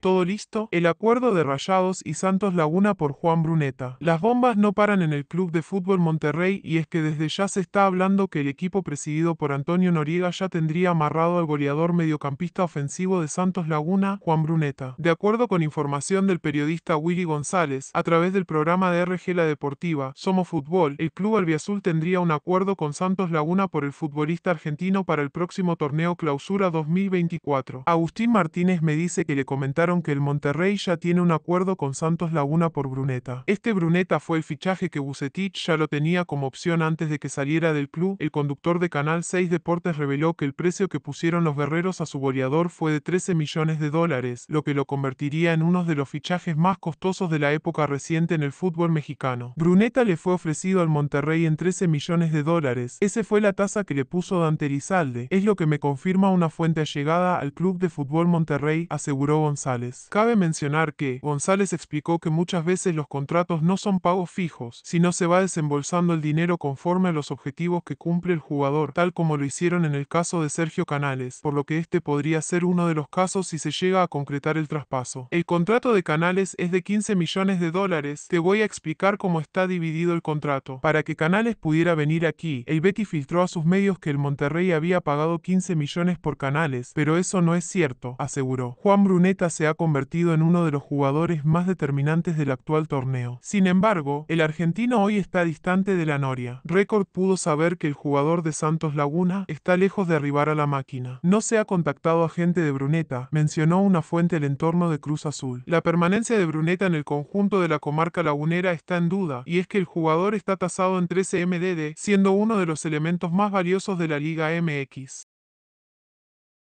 Todo listo, el acuerdo de Rayados y Santos Laguna por Juan Bruneta. Las bombas no paran en el Club de Fútbol Monterrey y es que desde ya se está hablando que el equipo presidido por Antonio Noriega ya tendría amarrado al goleador mediocampista ofensivo de Santos Laguna, Juan Bruneta. De acuerdo con información del periodista Willy González, a través del programa de RG La Deportiva, Somos Fútbol, el club albiazul tendría un acuerdo con Santos Laguna por el futbolista argentino para el próximo torneo Clausura 2024. Agustín Martínez me dice que le comentaron que el Monterrey ya tiene un acuerdo con Santos Laguna por Bruneta. Este Bruneta fue el fichaje que Bucetich ya lo tenía como opción antes de que saliera del club. El conductor de Canal 6 Deportes reveló que el precio que pusieron los guerreros a su goleador fue de 13 millones de dólares, lo que lo convertiría en uno de los fichajes más costosos de la época reciente en el fútbol mexicano. Bruneta le fue ofrecido al Monterrey en 13 millones de dólares. Esa fue la tasa que le puso Dante Rizalde. Es lo que me confirma una fuente llegada al club de fútbol Monterrey, aseguró González cabe mencionar que González explicó que muchas veces los contratos no son pagos fijos, sino se va desembolsando el dinero conforme a los objetivos que cumple el jugador, tal como lo hicieron en el caso de Sergio Canales, por lo que este podría ser uno de los casos si se llega a concretar el traspaso. El contrato de Canales es de 15 millones de dólares. Te voy a explicar cómo está dividido el contrato. Para que Canales pudiera venir aquí, el Betty filtró a sus medios que el Monterrey había pagado 15 millones por Canales, pero eso no es cierto, aseguró. Juan Bruneta se ha convertido en uno de los jugadores más determinantes del actual torneo. Sin embargo, el argentino hoy está distante de la noria. Record pudo saber que el jugador de Santos Laguna está lejos de arribar a la máquina. No se ha contactado a gente de Bruneta, mencionó una fuente el entorno de Cruz Azul. La permanencia de Bruneta en el conjunto de la comarca lagunera está en duda, y es que el jugador está tasado en 13 MDD, siendo uno de los elementos más valiosos de la Liga MX.